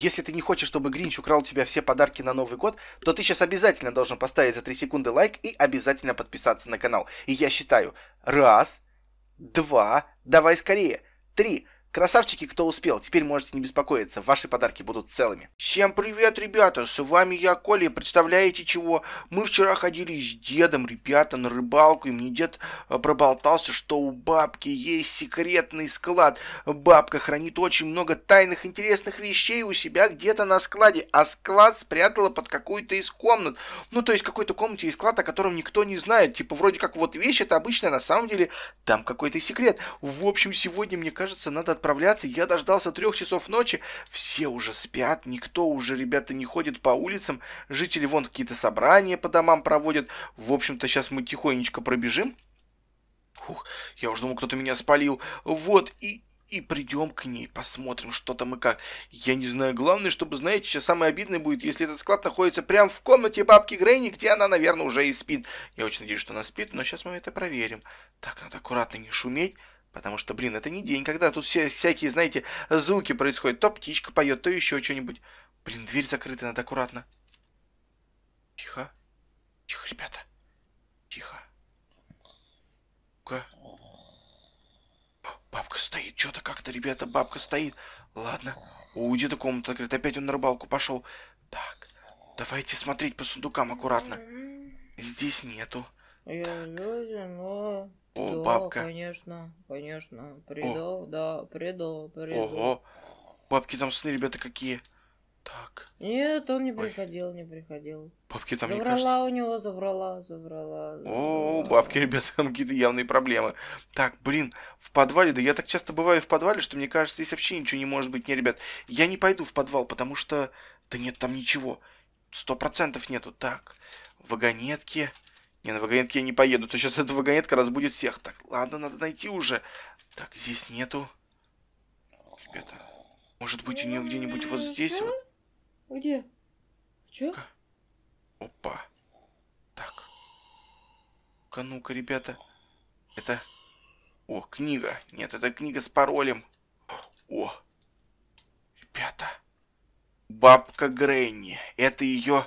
Если ты не хочешь, чтобы Гринч украл у тебя все подарки на Новый год, то ты сейчас обязательно должен поставить за 3 секунды лайк и обязательно подписаться на канал. И я считаю. Раз, два, давай скорее. Три. Красавчики, кто успел, теперь можете не беспокоиться, ваши подарки будут целыми. Всем привет, ребята, с вами я, Коля, представляете чего? Мы вчера ходили с дедом, ребята, на рыбалку, и мне дед э, проболтался, что у бабки есть секретный склад. Бабка хранит очень много тайных интересных вещей у себя где-то на складе, а склад спрятала под какую-то из комнат. Ну, то есть какой-то комнате есть склад, о котором никто не знает. Типа, вроде как, вот вещь это обычная, на самом деле там какой-то секрет. В общем, сегодня, мне кажется, надо отправляться. Я дождался трех часов ночи. Все уже спят, никто уже, ребята, не ходит по улицам. Жители вон какие-то собрания по домам проводят. В общем-то, сейчас мы тихонечко пробежим. Фух, я уже думал, кто-то меня спалил. Вот, и, и придем к ней, посмотрим, что там и как. Я не знаю, главное, чтобы, знаете, сейчас самое обидное будет, если этот склад находится прямо в комнате бабки Грейни, где она, наверное, уже и спит. Я очень надеюсь, что она спит, но сейчас мы это проверим. Так, надо аккуратно не шуметь. Потому что, блин, это не день, когда тут все всякие, знаете, звуки происходят. То птичка поет, то еще что-нибудь. Блин, дверь закрыта, надо аккуратно. Тихо. Тихо, ребята. Тихо. Ну-ка. Бабка стоит, что-то как-то, ребята, бабка стоит. Ладно, уйди до комнаты закрыта, опять он на рыбалку пошел. Так, давайте смотреть по сундукам аккуратно. Здесь нету. так. О, да, бабка. конечно, конечно. Приду, О. да, приду, приду. Ого, бабки там сны, ребята, какие. Так. Нет, он не приходил, Ой. не приходил. Бабки там забрала не Забрала у него, забрала, забрала. забрала. О, бабки, ребята, там какие-то явные проблемы. Так, блин, в подвале, да я так часто бываю в подвале, что мне кажется, здесь вообще ничего не может быть. Не, ребят, я не пойду в подвал, потому что... Да нет, там ничего. Сто процентов нету. Так, вагонетки. Не, на вагонетке я не поеду. То сейчас эта вагонетка разбудит всех. Так, ладно, надо найти уже. Так, здесь нету. Ребята, может быть, у нее где-нибудь вот здесь вот. Где? Че? Опа. Так. Ка ну-ка, ребята. Это... О, книга. Нет, это книга с паролем. О. Ребята. Бабка Гренни. Это ее... Её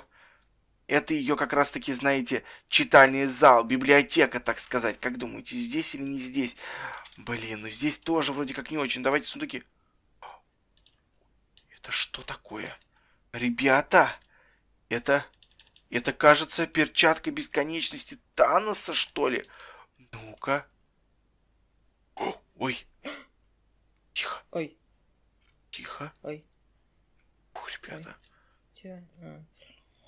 это ее как раз-таки, знаете, читальный зал, библиотека, так сказать. Как думаете, здесь или не здесь? Блин, ну здесь тоже вроде как не очень. Давайте сундуки. Это что такое? Ребята, это... Это, кажется, перчатка бесконечности Таноса, что ли? Ну-ка. Ой. Тихо. Ой. Тихо. Ой. О, ребята. Ой.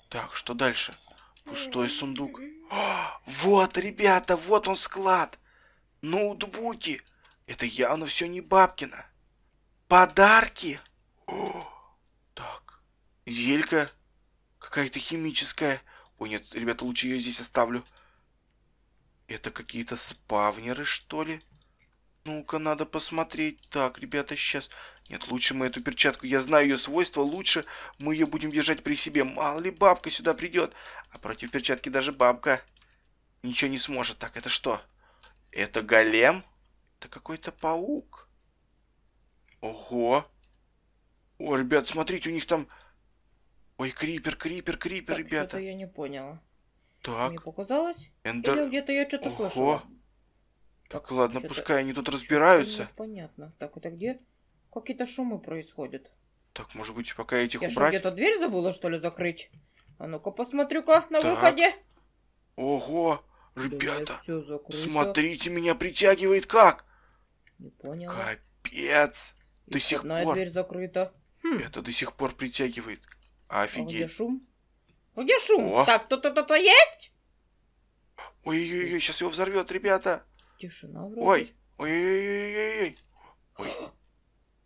Так, что дальше? Пустой сундук. А, вот, ребята, вот он склад. Ноутбуки. Это явно все не бабкина. Подарки. О, так. Елька какая-то химическая. Ой, нет, ребята, лучше ее здесь оставлю. Это какие-то спавнеры, что ли? Ну-ка, надо посмотреть. Так, ребята, сейчас... Нет, лучше мы эту перчатку, я знаю ее свойства, лучше мы ее будем держать при себе. Мало ли бабка сюда придет. А против перчатки даже бабка ничего не сможет. Так, это что? Это голем? Это какой-то паук. Ого. О, ребят, смотрите, у них там... Ой, крипер, крипер, крипер, так, ребята. что я не поняла. Так. Мне показалось? Эндер... Или где-то я что-то слышала. Так, ладно, пускай они тут разбираются. Понятно. Так, это где? Какие-то шумы происходят. Так, может быть, пока этих Я убрать? Я где-то дверь забыла, что ли, закрыть? А ну-ка, посмотрю-ка на так. выходе. Ого, ребята, да, смотрите, меня притягивает как? Не понял. Капец. И до сих одна пор. дверь закрыта. Хм. Это до сих пор притягивает. Офигеть. А где шум? Где шум? О. Так, кто-то кто-то есть? Ой-ой-ой, сейчас его взорвет, ребята. Тишина вроде. Ой, ой, ой, ой, ой.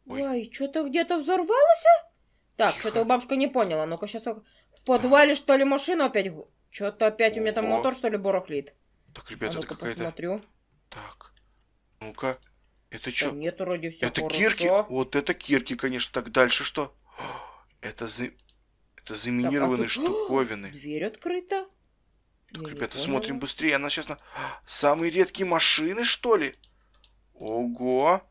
Ой, Ой, что-то где-то взорвалось? А? Так, что-то бабушка не поняла. Ну-ка, сейчас в подвале, что ли, машину опять... Что-то опять у меня там мотор, что ли, барахлит. Так, ребята, а это какая-то... посмотрю. Так, ну-ка. Это что? Нет, вроде все Это кирки? Вот это кирки, конечно. Так, дальше что? Это, за... это а заминированные штуковины. Дверь открыта. Так, ребята, смотрим быстрее. Она сейчас на... Самые редкие машины, что ли? Ого.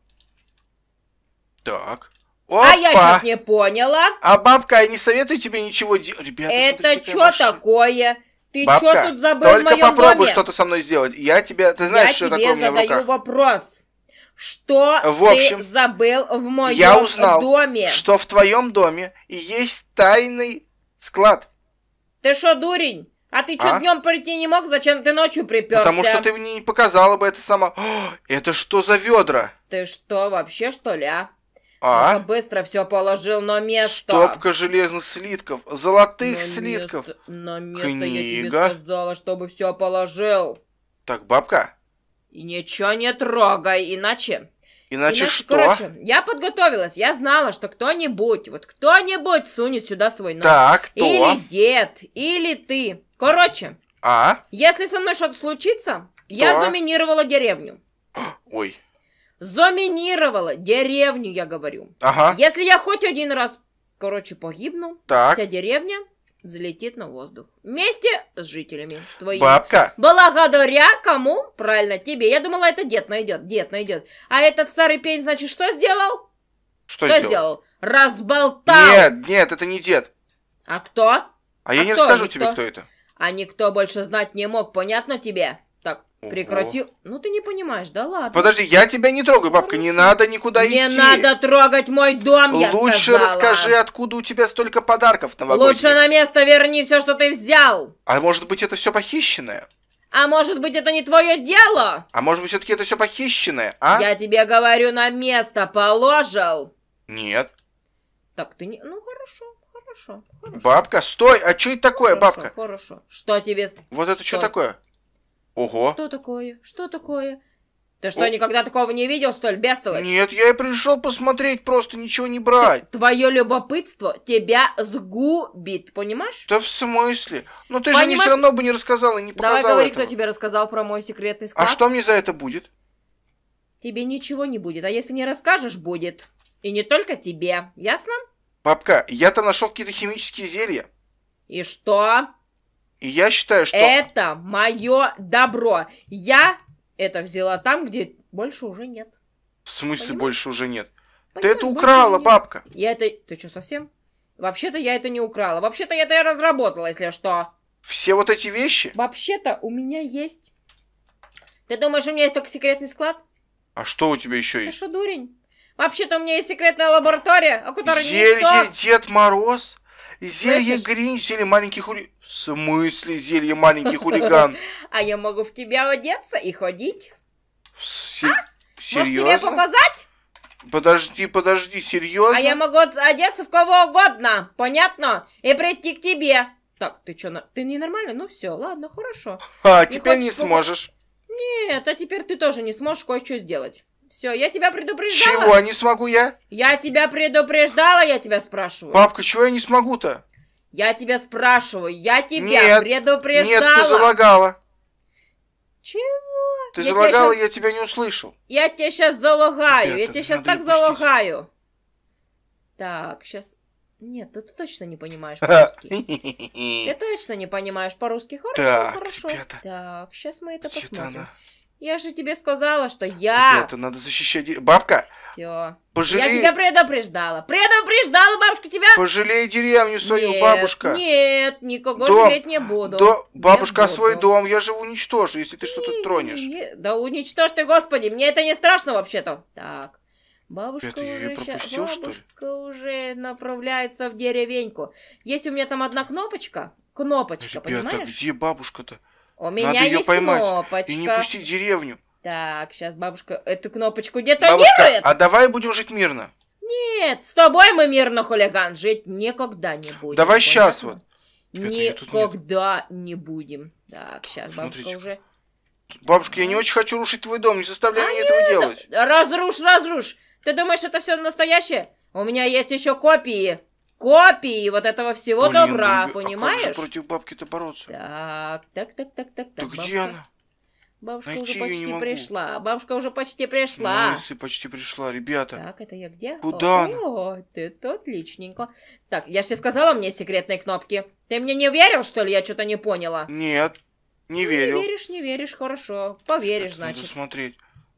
Так. Опа! А я сейчас не поняла. А бабка я не советую тебе ничего делать? Ребята, Это что такое? Ты бабка, что тут забыл только в моем попробуй что-то со мной сделать. Я тебе, Ты знаешь, я что такое у меня в руках? Я тебе задаю вопрос. Что в общем, ты забыл в моем я узнал, доме? что в твоем доме есть тайный склад. Ты что, дурень? А ты что, а? днем прийти не мог? Зачем ты ночью приперся? Потому что ты мне не показала бы это сама. О, это что за ведра? Ты что, вообще что ли, а? А? Только быстро все положил на место. Стопка железных слитков, золотых на слитков. Место, на место Книга. я тебе сказала, чтобы все положил. Так, бабка? И ничего не трогай, иначе Иначе, Иначе что? Короче, я подготовилась, я знала, что кто-нибудь, вот кто-нибудь сунет сюда свой нос. Так, кто? Или дед, или ты. Короче. А? Если со мной что-то случится, кто? я заминировала деревню. Ой. Зоминировала деревню, я говорю. Ага. Если я хоть один раз, короче, погибну, так. вся деревня взлетит на воздух. Вместе с жителями. С твоими. Бабка! Благодаря кому? Правильно, тебе. Я думала, это дед найдет. Дед найдет. А этот старый пень, значит, что сделал? Что, что сделал? Разболтал! Нет, нет, это не дед. А кто? А, а я кто? не расскажу никто? тебе, кто это. А никто больше знать не мог, понятно тебе? Прекрати. Ну ты не понимаешь, да ладно. Подожди, я тебя не трогаю, бабка, не надо никуда идти. Не надо трогать мой дом, я Лучше сказала. расскажи, откуда у тебя столько подарков новогодних. Лучше на место верни все, что ты взял. А может быть это все похищенное? А может быть, это не твое дело? А может быть, все-таки это все похищенное, а? Я тебе говорю, на место положил. Нет. Так, ты не... Ну, хорошо, хорошо, хорошо. Бабка, стой! А что это такое, хорошо, бабка? Хорошо, Что тебе... Вот это что, что такое? Ого. Что такое? Что такое? Ты что, О... никогда такого не видел, что ли, бестолочь? Нет, я и пришел посмотреть, просто ничего не брать. Т твое любопытство тебя сгубит, понимаешь? Да в смысле? Но ну, ты понимаешь? же мне все равно бы не рассказал и не показал Давай говори, этого. кто тебе рассказал про мой секретный а склад. А что мне за это будет? Тебе ничего не будет, а если не расскажешь, будет. И не только тебе, ясно? Папка, я-то нашел какие-то химические зелья. И что? И я считаю, что... Это мое добро. Я это взяла там, где больше уже нет. В смысле Понимаешь? больше уже нет? Понимаешь, ты это украла, бабка. Я это... Ты что, совсем? Вообще-то я это не украла. Вообще-то я это я разработала, если что. Все вот эти вещи? Вообще-то у меня есть... Ты думаешь, у меня есть только секретный склад? А что у тебя еще Ты есть? Ты что, дурень? Вообще-то у меня есть секретная лаборатория, о которой Зелье никто... Дед Мороз? Зелье Слышишь? зелье маленький хули, В смысле зелье маленький хулиган? А я могу в тебя одеться и ходить. Серьезно? А? Может, тебе показать? Подожди, подожди, серьезно? А я могу одеться в кого угодно, понятно? И прийти к тебе. Так, ты что, ты ненормальный? Ну все, ладно, хорошо. А, теперь не сможешь. Нет, а теперь ты тоже не сможешь кое-что сделать. Все, я тебя предупреждала. Чего не смогу я? Я тебя предупреждала, я тебя спрашиваю. Папка, чего я не смогу-то? Я тебя спрашиваю, я тебя нет, предупреждала. Нет, ты залагала. Чего? Ты я залагала, тебя сейчас... я тебя не услышал. Я тебя сейчас залагаю, я тебя сейчас так пустить. залагаю. Так, сейчас... Нет, ты, ты точно не понимаешь по-русски. Ты точно не понимаешь по-русски. Хорошо, так, хорошо. Так, сейчас мы это посмотрим. Я же тебе сказала, что я... Это надо защищать... Бабка! Все. Пожалей... Я тебя предупреждала. Предупреждала, бабушка, тебя... Пожалей деревню свою, нет, бабушка. Нет, никого дом, жалеть не буду. До... Бабушка, а буду. свой дом я же уничтожу, если ты что-то тронешь. да уничтожь ты, господи, мне это не страшно вообще-то. Так. Бабушка, уже, пропустил, ща... бабушка уже направляется в деревеньку. Есть у меня там одна кнопочка. Кнопочка, Ребята, понимаешь? где бабушка-то? У меня Надо есть ее поймать кнопочка. И не пустить деревню. Так, сейчас бабушка эту кнопочку детонирует. Бабушка, а давай будем жить мирно. Нет, с тобой мы мирно, хулиган, жить никогда не будем. Давай понятно? сейчас вот. Никогда не будем. Так, сейчас Смотрите. бабушка уже... Бабушка, я не очень хочу рушить твой дом, не заставляй а меня этого делать. Разрушь, разрушь. Ты думаешь, это все настоящее? У меня есть еще копии копии вот этого всего Блин, добра, ну, понимаешь? А как же против бабки-то бороться? Так, так, так, так, так. Да так где она? Бабушка Найти уже почти пришла. Бабушка уже почти пришла. Молодцы, ну, почти пришла, ребята. Так, это я где? Куда? О, о ты тут отличненько. Так, я же сказала мне секретные кнопки. Ты мне не верил, что ли? Я что-то не поняла. Нет, не верю. Ну, не веришь, не веришь, хорошо. Поверишь, это значит. Надо смотреть.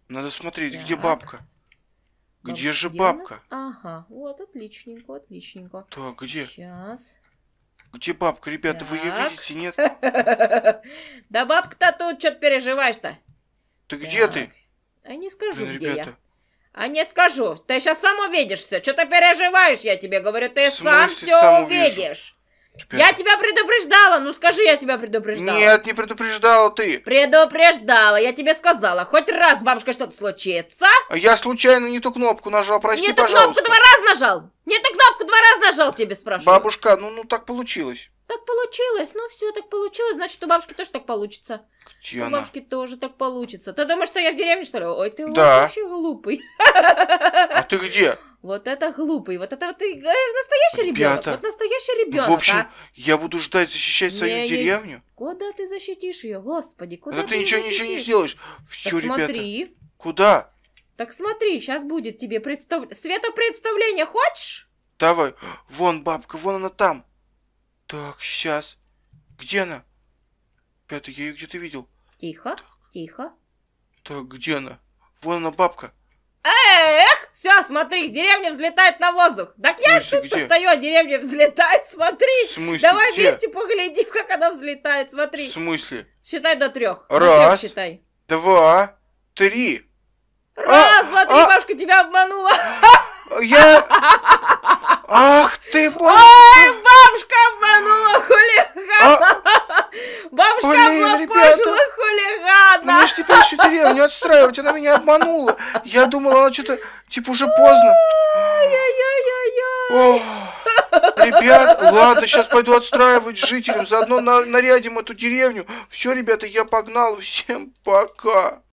Надо смотреть, так. где бабка. Где же бабка? Ага, вот, отличненько, отличненько. Так, где? Сейчас. Где бабка, ребята, так. вы ее видите, нет? Да бабка-то тут, что ты переживаешь-то? Ты где ты? А не скажу, где я. А не скажу, ты сейчас сам увидишь все. Что ты переживаешь, я тебе говорю, ты сам все увидишь. Теперь... Я тебя предупреждала, ну скажи, я тебя предупреждала. Нет, не предупреждала ты. Предупреждала, я тебе сказала. Хоть раз, бабушка, что-то случится. А я случайно не ту кнопку нажал, прости, пожалуйста. Не ту кнопку два раза нажал. Не ту кнопку два раза нажал, тебе спрашиваю. Бабушка, ну, ну так получилось. Так получилось, ну все, так получилось, значит, у бабушки тоже так получится. Где у она? бабушки тоже так получится. Ты думаешь, что я в деревне, что ли? Ой, ты да. вообще глупый. А ты где? Вот это глупый, вот это ты э, настоящий ребенок, Пята. вот настоящий ребенок. В общем, а? я буду ждать, защищать свою не... деревню. Куда ты защитишь ее, господи, куда да ты, ты ничего, защитишь? ничего не сделаешь. Все, так ребята. смотри. Куда? Так смотри, сейчас будет тебе представ... представление, хочешь? Давай, вон бабка, вон она там. Так, сейчас. Где она? Пятый, я ее где-то видел. Тихо, так. тихо. Так, где она? Вон она бабка. Эх, все, смотри, деревня взлетает на воздух. Так я тут стою, а деревня взлетает, смотри. В смысле? Давай где? вместе поглядим, как она взлетает, смотри. В смысле? Считай до трех. Раз, трех считай. два, три. А, Раз, а, два, три, а... бабушка тебя обманула. Я... Ах ты, бабушка! Ой, не отстраивать, она меня обманула. Я думала, она что-то, типа, уже поздно. ребят, ладно, сейчас пойду отстраивать жителям, заодно на, нарядим эту деревню. Все, ребята, я погнал, всем пока.